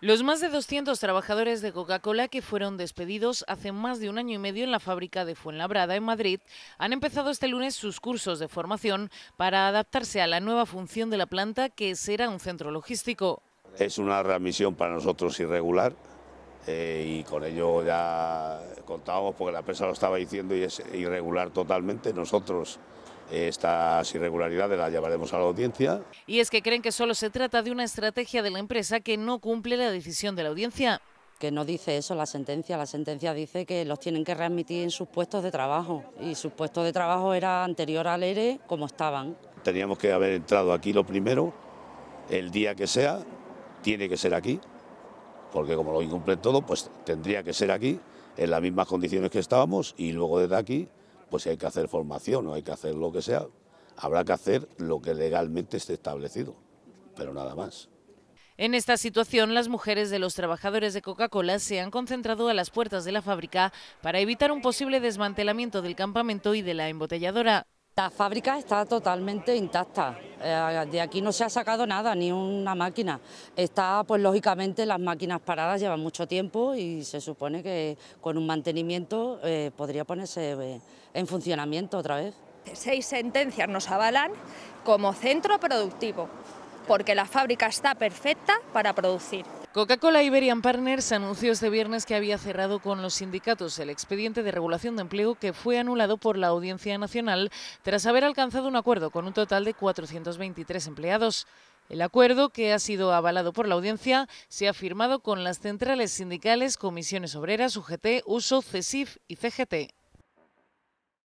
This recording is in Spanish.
Los más de 200 trabajadores de Coca-Cola que fueron despedidos hace más de un año y medio en la fábrica de Fuenlabrada, en Madrid, han empezado este lunes sus cursos de formación para adaptarse a la nueva función de la planta, que será un centro logístico. Es una readmisión para nosotros irregular eh, y con ello ya contábamos, porque la prensa lo estaba diciendo y es irregular totalmente. Nosotros estas irregularidades las llevaremos a la audiencia. Y es que creen que solo se trata de una estrategia de la empresa que no cumple la decisión de la audiencia. Que no dice eso la sentencia, la sentencia dice que los tienen que readmitir en sus puestos de trabajo y sus puestos de trabajo era anterior al ERE como estaban. Teníamos que haber entrado aquí lo primero, el día que sea, tiene que ser aquí, porque como lo incumplen todo, pues tendría que ser aquí en las mismas condiciones que estábamos y luego desde aquí pues si hay que hacer formación o hay que hacer lo que sea, habrá que hacer lo que legalmente esté establecido, pero nada más. En esta situación, las mujeres de los trabajadores de Coca-Cola se han concentrado a las puertas de la fábrica para evitar un posible desmantelamiento del campamento y de la embotelladora. La fábrica está totalmente intacta. Eh, de aquí no se ha sacado nada, ni una máquina. Está, pues lógicamente, las máquinas paradas llevan mucho tiempo y se supone que con un mantenimiento eh, podría ponerse eh, en funcionamiento otra vez. Seis sentencias nos avalan como centro productivo porque la fábrica está perfecta para producir. Coca-Cola Iberian Partners anunció este viernes que había cerrado con los sindicatos el expediente de regulación de empleo que fue anulado por la Audiencia Nacional tras haber alcanzado un acuerdo con un total de 423 empleados. El acuerdo, que ha sido avalado por la audiencia, se ha firmado con las centrales sindicales, comisiones obreras, UGT, USO, CESIF y CGT.